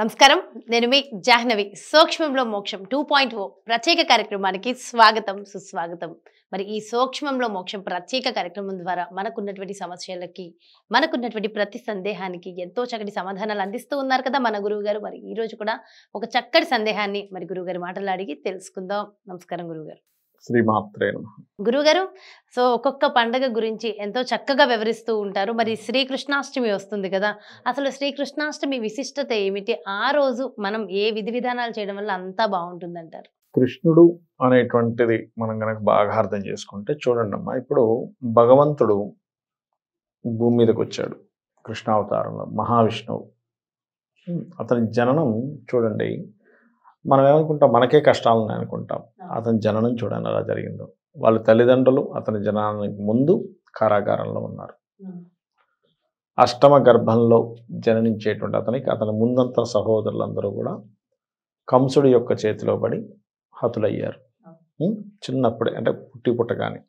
నమస్కారం నేను మీ జాహ్నవి సూక్ష్మంలో మోక్షం టూ పాయింట్ ఓ ప్రత్యేక కార్యక్రమానికి స్వాగతం సుస్వాగతం మరి ఈ సూక్ష్మంలో మోక్షం ప్రత్యేక కార్యక్రమం ద్వారా మనకున్నటువంటి సమస్యలకి మనకున్నటువంటి ప్రతి సందేహానికి ఎంతో చక్కటి సమాధానాలు అందిస్తూ ఉన్నారు కదా మన గురువు గారు మరి ఈరోజు కూడా ఒక చక్కటి సందేహాన్ని మరి గురువుగారి మాటలు తెలుసుకుందాం నమస్కారం గురువుగారు శ్రీమాత్రే గురుగారు సో ఒక్కొక్క పండగ గురించి ఎంతో చక్కగా వివరిస్తూ ఉంటారు మరి శ్రీకృష్ణాష్టమి వస్తుంది కదా అసలు శ్రీకృష్ణాష్టమి విశిష్టత ఏమిటి ఆ రోజు మనం ఏ విధి విధానాలు చేయడం వల్ల అంతా అంటారు కృష్ణుడు అనేటువంటిది మనం కనుక బాగా అర్థం చేసుకుంటే చూడండి అమ్మా ఇప్పుడు భగవంతుడు భూమి మీదకి వచ్చాడు కృష్ణావతారంలో మహావిష్ణువు అతని జననం చూడండి మనం ఏమనుకుంటాం మనకే కష్టాలని అనుకుంటాం అతని జననం చూడండి అలా జరిగిందో వాళ్ళ తల్లిదండ్రులు అతని జననానికి ముందు కారాగారంలో ఉన్నారు అష్టమ గర్భంలో జననించేటువంటి అతనికి అతని ముందంత సహోదరులందరూ కూడా కంసుడి యొక్క చేతిలో పడి హతులయ్యారు చిన్నప్పుడే అంటే పుట్టి పుట్టగానే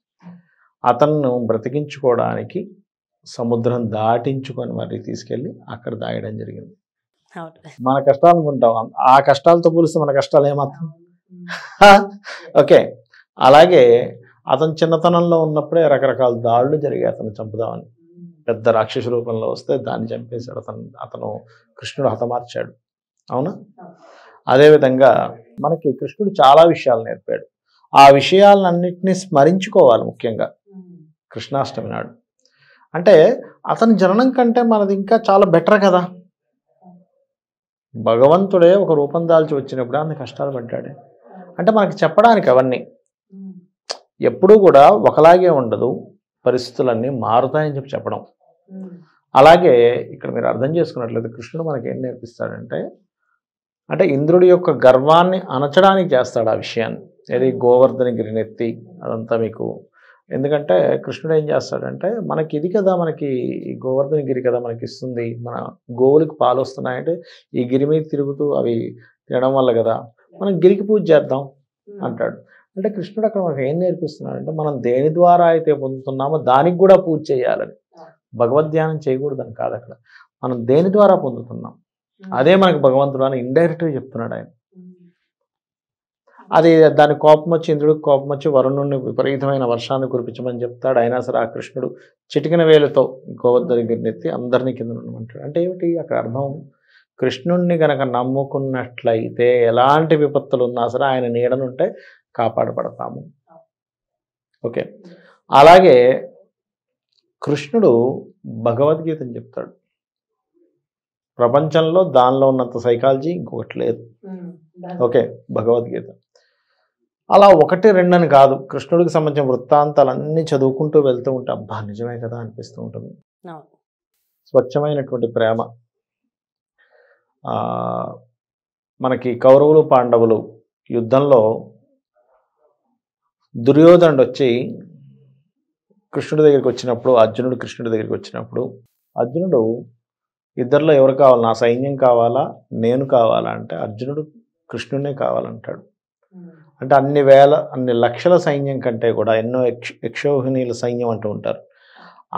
అతన్ను బ్రతికించుకోవడానికి సముద్రం దాటించుకొని మరి తీసుకెళ్ళి అక్కడ దాయడం జరిగింది మన కష్టాలు ఉంటాం ఆ కష్టాలతో పోలిస్తే మన కష్టాలు ఏమాత్రం ఓకే అలాగే అతను చిన్నతనంలో ఉన్నప్పుడే రకరకాల దాడులు జరిగాయి అతను చంపుదామని పెద్ద రాక్షస రూపంలో వస్తే దాన్ని చంపేశాడు అతను అతను కృష్ణుడు హతమార్చాడు అవునా అదేవిధంగా మనకి కృష్ణుడు చాలా విషయాలు నేర్పాడు ఆ విషయాలన్నింటినీ స్మరించుకోవాలి ముఖ్యంగా కృష్ణాష్టమి నాడు అంటే అతని జననం కంటే మనది ఇంకా చాలా బెటర్ కదా భగవంతుడే ఒక రూపం దాల్చి వచ్చినప్పుడు అన్ని కష్టాలు పడ్డాడు అంటే మనకి చెప్పడానికి అవన్నీ ఎప్పుడూ కూడా ఒకలాగే ఉండదు పరిస్థితులన్నీ మారుతాయని చెప్పి చెప్పడం అలాగే ఇక్కడ మీరు అర్థం చేసుకున్నట్లయితే కృష్ణుడు మనకి ఏం నేర్పిస్తాడంటే అంటే ఇంద్రుడి యొక్క గర్వాన్ని అనచడానికి చేస్తాడు ఆ విషయాన్ని ఏది గోవర్ధన గిరినెత్తి అదంతా మీకు ఎందుకంటే కృష్ణుడు ఏం చేస్తాడంటే మనకి ఇది కదా మనకి ఈ గోవర్ధన గిరి కదా మనకి ఇస్తుంది మన గోవులకు పాలు వస్తున్నాయంటే ఈ గిరి మీద తిరుగుతూ అవి తినడం వల్ల కదా మనం గిరికి పూజ చేద్దాం hmm. అంటాడు అంటే కృష్ణుడు అక్కడ మనకు ఏం అంటే మనం దేని ద్వారా అయితే పొందుతున్నామో దానికి కూడా పూజ చేయాలని hmm. భగవద్ ధ్యానం అని కాదు అక్కడ మనం దేని ద్వారా పొందుతున్నాం hmm. అదే మనకు భగవంతుడు అని ఇండైరెక్ట్గా చెప్తున్నాడు ఆయన అది దాని కోపం వచ్చి ఇంద్రుడికి కోపం వచ్చి వరుణుడిని విపరీతమైన వర్షాన్ని కురిపించమని చెప్తాడు అయినా సరే ఆ కృష్ణుడు చిటికిన వేలతో నెత్తి అందరినీ కింద ఉండమంటాడు అంటే ఏమిటి అక్కడ అర్థం కృష్ణుణ్ణి గనక నమ్ముకున్నట్లయితే ఎలాంటి విపత్తులు ఉన్నా సరే ఆయన నీడనుంటే కాపాడబడతాము ఓకే అలాగే కృష్ణుడు భగవద్గీతని చెప్తాడు ప్రపంచంలో దానిలో ఉన్నంత సైకాలజీ ఇంకొకటి లేదు ఓకే భగవద్గీత అలా ఒకటి రెండని కాదు కృష్ణుడికి సంబంధించిన వృత్తాంతాలన్నీ చదువుకుంటూ వెళ్తూ ఉంటే అబ్బా నిజమే కదా అనిపిస్తూ ఉంటుంది స్వచ్ఛమైనటువంటి ప్రేమ మనకి కౌరవులు పాండవులు యుద్ధంలో దుర్యోధనుడు వచ్చి కృష్ణుడి దగ్గరికి వచ్చినప్పుడు అర్జునుడు కృష్ణుడి దగ్గరికి వచ్చినప్పుడు అర్జునుడు ఇద్దరిలో ఎవరు కావాలి నా సైన్యం కావాలా నేను కావాలా అంటే అర్జునుడు కృష్ణుడే కావాలంటాడు అంటే అన్ని వేల అన్ని లక్షల సైన్యం కంటే కూడా ఎన్నో యక్ష యక్షోహిణీల సైన్యం అంటూ ఉంటారు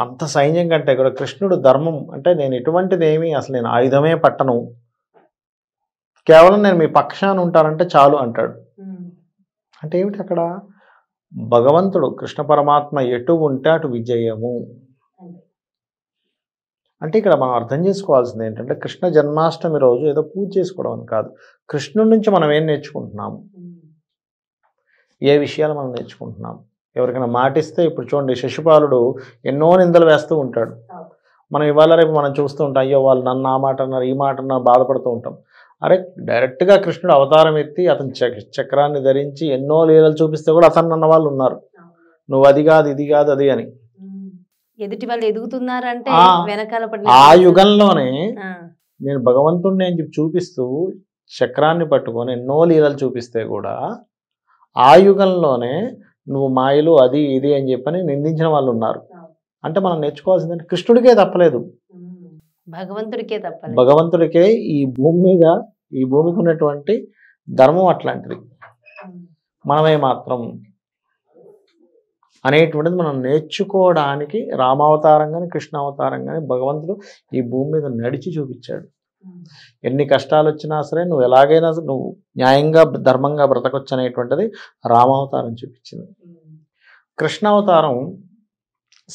అంత సైన్యం కంటే కూడా కృష్ణుడు ధర్మం అంటే నేను ఇటువంటిదేమి అసలు నేను ఆయుధమే పట్టను కేవలం నేను మీ పక్షాన ఉంటానంటే చాలు అంటాడు అంటే ఏమిటి అక్కడ భగవంతుడు కృష్ణ పరమాత్మ ఎటు ఉంటే అటు విజయము అంటే ఇక్కడ మనం అర్థం చేసుకోవాల్సింది ఏంటంటే కృష్ణ జన్మాష్టమి రోజు ఏదో పూజ చేసుకోవడం కాదు కృష్ణుడి నుంచి మనం ఏం నేర్చుకుంటున్నాము ఏ విషయాలు మనం నేర్చుకుంటున్నాం ఎవరికైనా మాటిస్తే ఇప్పుడు చూడండి శిశుపాలుడు ఎన్నో నిందలు వేస్తూ ఉంటాడు మనం ఇవాళ రేపు మనం చూస్తూ ఉంటాం అయ్యో వాళ్ళు నన్ను ఆ మాట అన్నారు ఈ మాట అన్నారు బాధపడుతూ ఉంటాం అరే డైరెక్ట్గా కృష్ణుడు అవతారం ఎత్తి అతని చక్రాన్ని ధరించి ఎన్నో లీలలు చూపిస్తే కూడా అతను అన్న వాళ్ళు ఉన్నారు నువ్వు అది కాదు ఇది కాదు అది అని ఎదుటి వాళ్ళు ఎదుగుతున్నారంటే ఆ యుగంలోనే నేను భగవంతుడిని అని చెప్పి చూపిస్తూ చక్రాన్ని పట్టుకొని ఎన్నో లీలలు చూపిస్తే కూడా ఆ యుగంలోనే నువ్వు మాయలు అది ఇది అని చెప్పని నిందించిన వాళ్ళు ఉన్నారు అంటే మనం నేర్చుకోవాల్సిందంటే కృష్ణుడికే తప్పలేదు భగవంతుడికే తప్ప భగవంతుడికే ఈ భూమి మీద ఈ భూమికి ఉన్నటువంటి ధర్మం అట్లాంటిది మనమే మాత్రం అనేటువంటిది మనం నేర్చుకోవడానికి రామావతారం కానీ కృష్ణావతారం కానీ భగవంతుడు ఈ భూమి మీద నడిచి చూపించాడు ఎన్ని కష్టాలు వచ్చినా సరే నువ్వు ఎలాగైనా నువ్వు న్యాయంగా ధర్మంగా బ్రతకొచ్చు అనేటువంటిది రామావతారం చూపించింది కృష్ణావతారం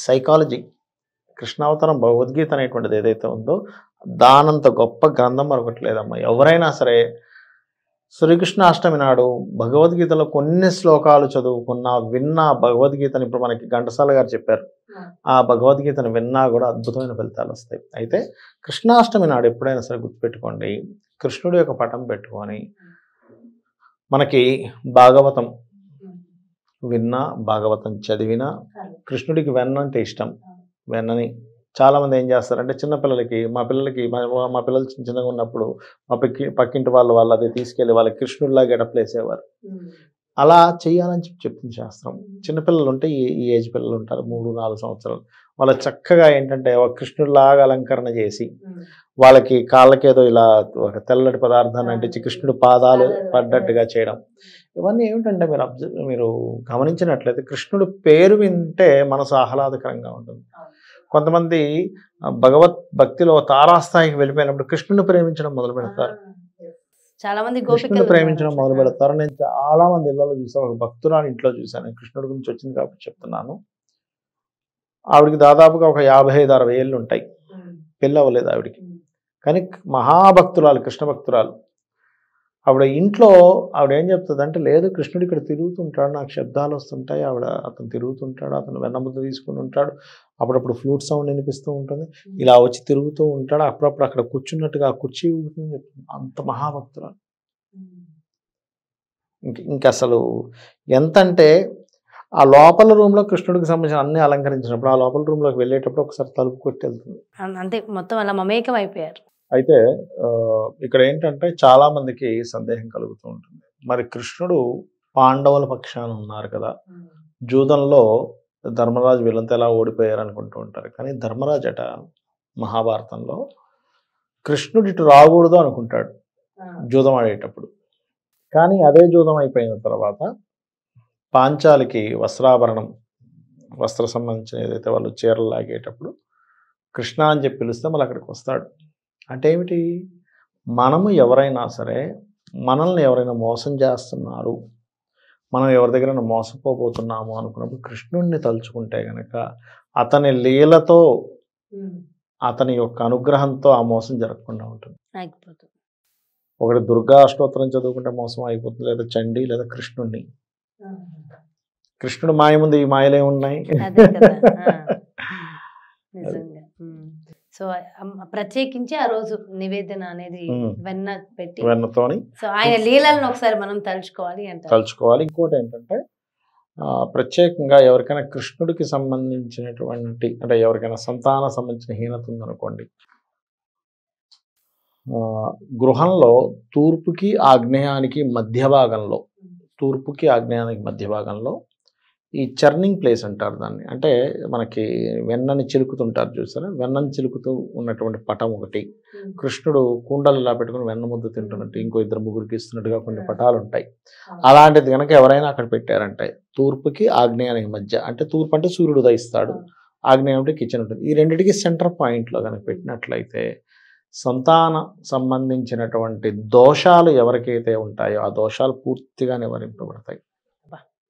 సైకాలజీ కృష్ణావతారం భగవద్గీత అనేటువంటిది ఏదైతే ఉందో దానంత గొప్ప గ్రంథం మరొకటి లేదమ్మా ఎవరైనా సరే శ్రీకృష్ణాష్టమి నాడు భగవద్గీతలో కొన్ని శ్లోకాలు చదువుకున్నా విన్నా భగవద్గీతని ఇప్పుడు మనకి ఘంటసాల గారు చెప్పారు ఆ భగవద్గీతను విన్నా కూడా అద్భుతమైన ఫలితాలు వస్తాయి అయితే కృష్ణాష్టమి నాడు ఎప్పుడైనా సరే గుర్తుపెట్టుకోండి కృష్ణుడు యొక్క పటం పెట్టుకొని మనకి భాగవతం విన్నా భాగవతం చదివినా కృష్ణుడికి వెన్న అంటే ఇష్టం వెన్నని చాలామంది ఏం చేస్తారంటే చిన్నపిల్లలకి మా పిల్లలకి మా పిల్లలు చిన్న చిన్నగా ఉన్నప్పుడు మా పక్కి పక్కింటి వాళ్ళు వాళ్ళు అది తీసుకెళ్ళి వాళ్ళకి కృష్ణుడిలా గడపలేసేవారు అలా చేయాలని చెప్పి చెప్పింది శాస్త్రం చిన్నపిల్లలు ఉంటే ఈ ఏజ్ పిల్లలు ఉంటారు మూడు నాలుగు సంవత్సరాలు వాళ్ళ చక్కగా ఏంటంటే కృష్ణుడిలాగా అలంకరణ చేసి వాళ్ళకి కాళ్ళకేదో ఇలా ఒక తెల్లటి పదార్థాన్ని అంటే కృష్ణుడు పాదాలు పడ్డట్టుగా చేయడం ఇవన్నీ ఏమిటంటే మీరు అబ్జర్వ్ మీరు గమనించినట్లయితే కృష్ణుడు పేరు వింటే మనసు ఆహ్లాదకరంగా ఉంటుంది కొంతమంది భగవత్ భక్తిలో తారాస్థాయికి వెళ్ళిపోయినప్పుడు కృష్ణుని ప్రేమించడం మొదలు పెడతారు చాలా మంది గోపికలు ప్రేమించడం మొదలు పెడతారు నేను చాలా మంది ఇళ్ళలో చూసాను ఒక భక్తురాని ఇంట్లో చూశాను కృష్ణుడి గురించి వచ్చింది కాబట్టి చెప్తున్నాను ఆవిడికి దాదాపుగా ఒక యాభై ఐదు అరవై ఏళ్ళు ఉంటాయి పెళ్ళి అవ్వలేదు ఆవిడికి కానీ మహాభక్తురాలు కృష్ణ భక్తురాలు ఆవిడ ఇంట్లో ఆవిడ ఏం చెప్తుంది అంటే లేదు కృష్ణుడు ఇక్కడ తిరుగుతుంటాడు నాకు శబ్దాలు వస్తుంటాయి ఆవిడ అతను తిరుగుతుంటాడు అతను వెన్నముద్ద తీసుకుని ఉంటాడు అప్పుడప్పుడు ఫ్లూట్ సౌండ్ వినిపిస్తూ ఉంటుంది ఇలా వచ్చి తిరుగుతూ ఉంటాడు అప్పుడప్పుడు అక్కడ కూర్చున్నట్టుగా కుర్చీ ఊగుతుందని చెప్తుంది అంత మహాభక్తురాలు ఇంక ఇంక అసలు ఎంతంటే ఆ లోపల రూమ్లో కృష్ణుడికి సంబంధించిన అన్ని అలంకరించినప్పుడు ఆ లోపల రూమ్లోకి వెళ్ళేటప్పుడు ఒకసారి తలుపు కొట్టి వెళ్తుంది అంతే మొత్తం అలా మమేకం అయిపోయారు అయితే ఇక్కడ ఏంటంటే చాలామందికి సందేహం కలుగుతూ ఉంటుంది మరి కృష్ణుడు పాండవుల పక్షాన ఉన్నారు కదా జూదంలో ధర్మరాజు వీళ్ళంతా ఎలా ఓడిపోయారు అనుకుంటూ ఉంటారు కానీ ధర్మరాజు అట మహాభారతంలో కృష్ణుడు ఇటు రాకూడదు అనుకుంటాడు జూదం ఆడేటప్పుడు కానీ అదే జూదం అయిపోయిన తర్వాత పాంచాలకి వస్త్రాభరణం వస్త్ర సంబంధించిన ఏదైతే వాళ్ళు చీరలు లాగేటప్పుడు కృష్ణ అని చెప్పి పిలిస్తే మళ్ళీ అక్కడికి వస్తాడు అంటే ఏమిటి మనము ఎవరైనా సరే మనల్ని ఎవరైనా మోసం చేస్తున్నారు మనం ఎవరి దగ్గర మోసపోబోతున్నాము అనుకున్నప్పుడు కృష్ణుణ్ణి తలుచుకుంటే గనక అతని లీలతో అతని యొక్క అనుగ్రహంతో ఆ మోసం జరగకుండా ఉంటుంది ఒకటి దుర్గా అష్టోత్తరం చదువుకుంటే మోసం అయిపోతుంది లేదా చండి లేదా కృష్ణుణ్ణి కృష్ణుడు మాయ ముందు ఈ మాయలే ఉన్నాయి సో ప్రత్యేకించి ఆ రోజు నివేదన అనేది వెన్న పెట్టి వెన్నతో సో ఆయన లీలలను ఒకసారి మనం తలుచుకోవాలి అంటే తలుచుకోవాలి ఇంకోటి ఏంటంటే ప్రత్యేకంగా ఎవరికైనా కృష్ణుడికి సంబంధించినటువంటి అంటే ఎవరికైనా సంతాన సంబంధించిన హీనత ఉందనుకోండి గృహంలో తూర్పుకి ఆగ్నేయానికి మధ్య భాగంలో తూర్పుకి ఆగ్నేయానికి మధ్య భాగంలో ఈ చర్నింగ్ ప్లేస్ అంటారు దాన్ని అంటే మనకి వెన్నని చిలుకుతుంటారు చూసారా వెన్నని చిలుకుతూ ఉన్నటువంటి పటం ఒకటి కృష్ణుడు కుండలు ఇలా పెట్టుకుని వెన్న ముద్దు తింటున్నట్టు ఇంకో ఇద్దరు ముగ్గురికి ఇస్తున్నట్టుగా కొన్ని పటాలు ఉంటాయి అలాంటిది కనుక ఎవరైనా అక్కడ పెట్టారంటే తూర్పుకి ఆగ్నేయానికి మధ్య అంటే తూర్పు అంటే సూర్యుడు ఉదయిస్తాడు ఆగ్నేయం అంటే కిచెన్ ఉంటుంది ఈ రెండింటికి సెంటర్ పాయింట్లో కనుక పెట్టినట్లయితే సంతాన సంబంధించినటువంటి దోషాలు ఎవరికైతే ఉంటాయో ఆ దోషాలు పూర్తిగా నివారింపబడతాయి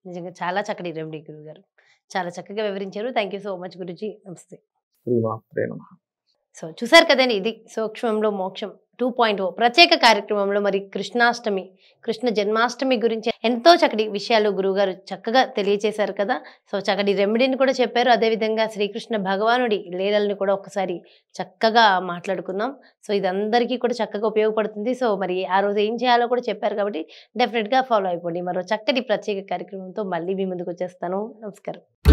నిజంగా చాలా చక్కటి రెమెడీ గురువు గారు చాలా చక్కగా వివరించారు థ్యాంక్ సో మచ్ గురుజీ నమస్తే శ్రీమా ప్రేమ సో చూసారు కదండి ఇది సూక్ష్మంలో మోక్షం టూ పాయింట్ ఓ ప్రత్యేక కార్యక్రమంలో మరి కృష్ణాష్టమి కృష్ణ జన్మాష్టమి గురించి ఎంతో చక్కటి విషయాలు గురువుగారు చక్కగా తెలియచేశారు కదా సో చక్కటి రెమెడీని కూడా చెప్పారు అదేవిధంగా శ్రీకృష్ణ భగవానుడి లీలల్ని కూడా ఒకసారి చక్కగా మాట్లాడుకుందాం సో ఇది అందరికీ కూడా చక్కగా ఉపయోగపడుతుంది సో మరి ఆ రోజు ఏం చేయాలో కూడా చెప్పారు కాబట్టి డెఫినెట్గా ఫాలో అయిపోండి మరో చక్కటి ప్రత్యేక కార్యక్రమంతో మళ్ళీ మీ ముందుకు వచ్చేస్తాను నమస్కారం